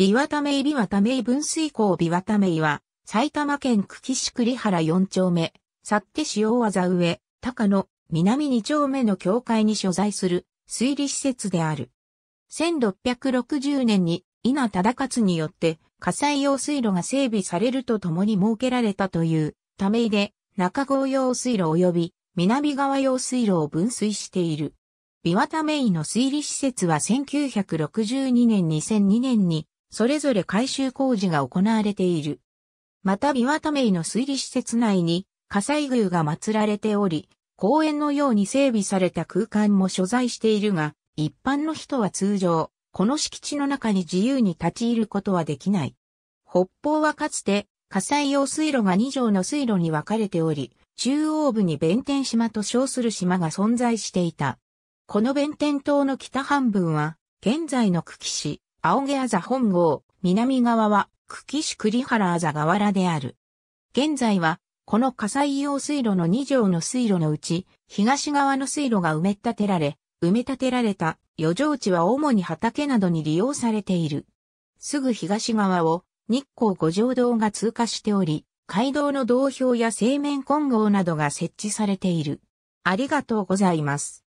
ビワタメイビワタメイ分水港ビワタメイは、埼玉県久喜市栗原4丁目、って市大技上、高野、南2丁目の境界に所在する水利施設である。1660年に稲忠勝によって火災用水路が整備されるとともに設けられたというためで中郷用水路及び南側用水路を分水している。ビワタメイの水利施設は1962年2002年にそれぞれ改修工事が行われている。またビワタメイの水利施設内に火災宮が祀られており、公園のように整備された空間も所在しているが、一般の人は通常、この敷地の中に自由に立ち入ることはできない。北方はかつて火災用水路が2条の水路に分かれており、中央部に弁天島と称する島が存在していた。この弁天島の北半分は、現在の久喜市、青毛あざ本郷、南側は、久喜市栗原あざ河原である。現在は、この火災用水路の2条の水路のうち、東側の水路が埋め立てられ、埋め立てられた余剰地は主に畑などに利用されている。すぐ東側を日光五条道が通過しており、街道の道標や製麺混合などが設置されている。ありがとうございます。